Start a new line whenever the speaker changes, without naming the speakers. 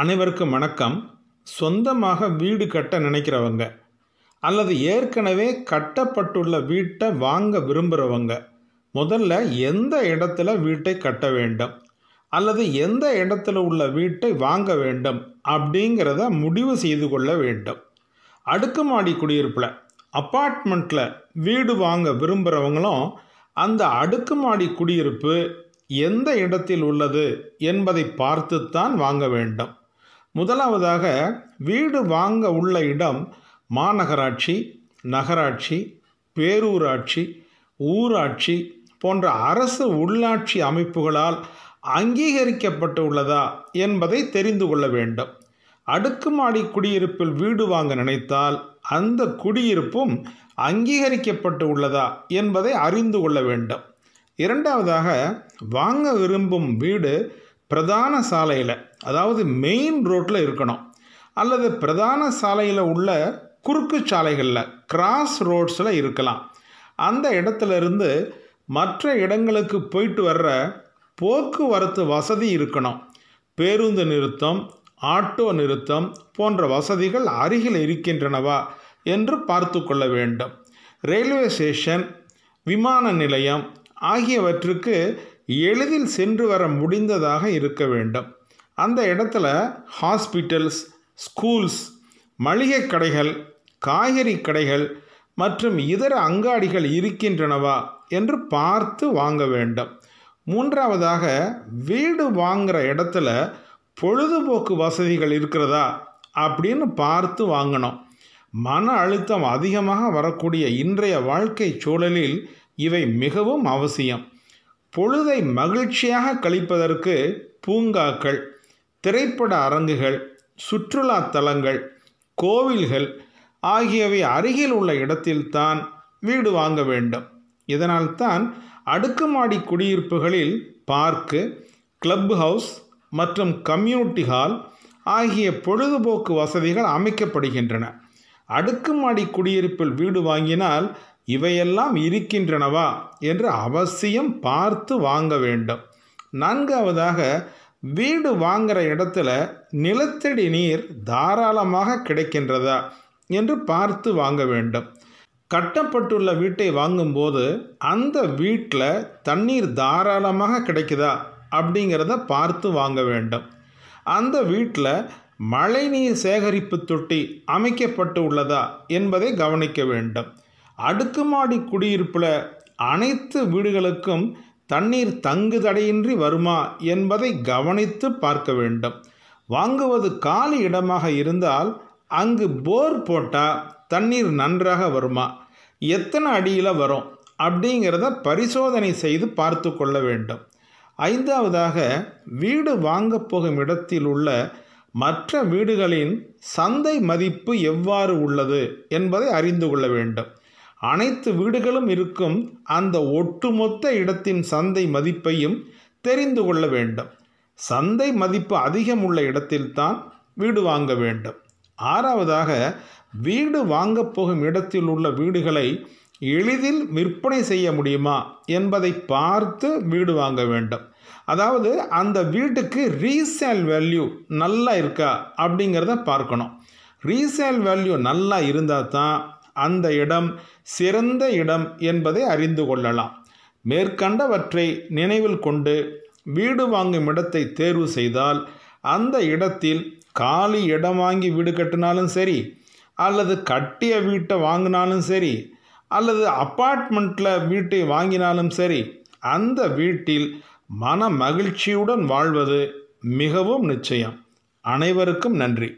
அனைவருக்கும் வணக்கம் சொந்தமாக வீடு கட்ட நினைக்கிறவங்க அல்லது ஏற்கனவே கட்டப்பட்டுள்ள வீட்டை வாங்க விரும்புகிறவங்க முதல்ல எந்த இடத்துல வீட்டை கட்ட வேண்டும் அல்லது எந்த இடத்துல உள்ள வீட்டை வாங்க வேண்டும் அப்படிங்கிறத முடிவு செய்து கொள்ள வேண்டும் அடுக்குமாடி குடியிருப்பில் அப்பார்ட்மெண்ட்டில் வீடு வாங்க விரும்புகிறவங்களும் அந்த அடுக்குமாடி குடியிருப்பு எந்த இடத்தில் உள்ளது என்பதை பார்த்துத்தான் வாங்க வேண்டும் முதலாவதாக வீடு வாங்க உள்ள இடம் மாநகராட்சி நகராட்சி பேரூராட்சி ஊராட்சி போன்ற அரசு உள்ளாட்சி அமைப்புகளால் அங்கீகரிக்கப்பட்டு உள்ளதா என்பதை தெரிந்து கொள்ள வேண்டும் அடுக்குமாடி குடியிருப்பில் வீடு வாங்க நினைத்தால் அந்த குடியிருப்பும் அங்கீகரிக்கப்பட்டு உள்ளதா என்பதை அறிந்து கொள்ள வேண்டும் இரண்டாவதாக வாங்க விரும்பும் வீடு பிரதான சாலையில் அதாவது மெயின் ரோட்டில் இருக்கணும் அல்லது பிரதான சாலையில் உள்ள குறுக்கு சாலைகளில் கிராஸ் ரோட்ஸில் இருக்கலாம் அந்த இடத்துலேருந்து மற்ற இடங்களுக்கு போயிட்டு வர்ற போக்குவரத்து வசதி இருக்கணும் பேருந்து நிறுத்தம் ஆட்டோ நிறுத்தம் போன்ற வசதிகள் அருகில் இருக்கின்றனவா என்று பார்த்து கொள்ள வேண்டும் ரயில்வே ஸ்டேஷன் விமான நிலையம் ஆகியவற்றுக்கு எளிதில் சென்று வர முடிந்ததாக இருக்க வேண்டும் அந்த இடத்துல ஹாஸ்பிட்டல்ஸ் ஸ்கூல்ஸ் மளிகை கடைகள் காய்கறி கடைகள் மற்றும் இதர அங்காடிகள் இருக்கின்றனவா என்று பார்த்து வாங்க வேண்டும் மூன்றாவதாக வீடு வாங்குகிற இடத்துல பொழுதுபோக்கு வசதிகள் இருக்கிறதா அப்படின்னு பார்த்து வாங்கணும் மன அழுத்தம் அதிகமாக வரக்கூடிய இன்றைய வாழ்க்கை சூழலில் இவை மிகவும் அவசியம் பொழுதை மகிழ்ச்சியாக கழிப்பதற்கு பூங்காக்கள் திரைப்பட அரங்குகள் சுற்றுலா தலங்கள் கோவில்கள் ஆகியவை அருகில் உள்ள இடத்தில்தான் வீடு வாங்க வேண்டும் இதனால்தான் அடுக்குமாடி குடியிருப்புகளில் பார்க்கு கிளப் ஹவுஸ் மற்றும் கம்யூனிட்டி ஹால் ஆகிய பொழுதுபோக்கு வசதிகள் அமைக்கப்படுகின்றன அடுக்குமாடி குடியிருப்பில் வீடு வாங்கினால் இவையெல்லாம் இருக்கின்றனவா என்று அவசியம் பார்த்து வாங்க வேண்டும் நான்காவதாக வீடு வாங்குகிற இடத்துல நிலத்தடி நீர் தாராளமாக கிடைக்கின்றதா என்று பார்த்து வாங்க வேண்டும் கட்டப்பட்டுள்ள வீட்டை வாங்கும்போது அந்த வீட்டில் தண்ணீர் தாராளமாக கிடைக்குதா அப்படிங்கிறத பார்த்து வாங்க வேண்டும் அந்த வீட்டில் மழைநீர் சேகரிப்பு தொட்டி அமைக்கப்பட்டு உள்ளதா என்பதை கவனிக்க வேண்டும் அடுக்குமாடி குடியிருப்பில் அனைத்து வீடுகளுக்கும் தண்ணீர் தங்கு தடையின்றி வருமா என்பதை கவனித்து பார்க்க வேண்டும் வாங்குவது காலி இடமாக இருந்தால் அங்கு போர் போட்டால் தண்ணீர் நன்றாக வருமா எத்தனை அடியில் வரும் அப்படிங்கிறத பரிசோதனை செய்து பார்த்து கொள்ள வேண்டும் ஐந்தாவதாக வீடு வாங்கப் போகும் இடத்தில் உள்ள மற்ற வீடுகளின் சந்தை மதிப்பு எவ்வாறு உள்ளது என்பதை அறிந்து கொள்ள வேண்டும் அனைத்து வீடுகளும் இருக்கும் அந்த ஒட்டுமொத்த இடத்தின் சந்தை மதிப்பையும் தெரிந்து கொள்ள வேண்டும் சந்தை மதிப்பு அதிகம் உள்ள இடத்தில்தான் வீடு வாங்க வேண்டும் ஆறாவதாக வீடு வாங்கப் போகும் இடத்தில் உள்ள வீடுகளை எளிதில் விற்பனை செய்ய முடியுமா என்பதை பார்த்து வீடு வாங்க வேண்டும் அதாவது அந்த வீட்டுக்கு ரீசேல் வேல்யூ நல்லா இருக்கா அப்படிங்கிறத பார்க்கணும் ரீசேல் வேல்யூ நல்லா இருந்தால் தான் அந்த இடம் சிறந்த இடம் என்பதை அறிந்து கொள்ளலாம் மேற்கண்டவற்றை நினைவில் கொண்டு வீடு வாங்கும் இடத்தை தேர்வு செய்தால் அந்த இடத்தில் காலி இடம் வாங்கி வீடு கட்டினாலும் சரி அல்லது கட்டிய வீட்டை வாங்கினாலும் சரி அல்லது அப்பார்ட்மெண்ட்டில் வீட்டை வாங்கினாலும் சரி அந்த வீட்டில் மன மகிழ்ச்சியுடன் வாழ்வது மிகவும் நிச்சயம் அனைவருக்கும் நன்றி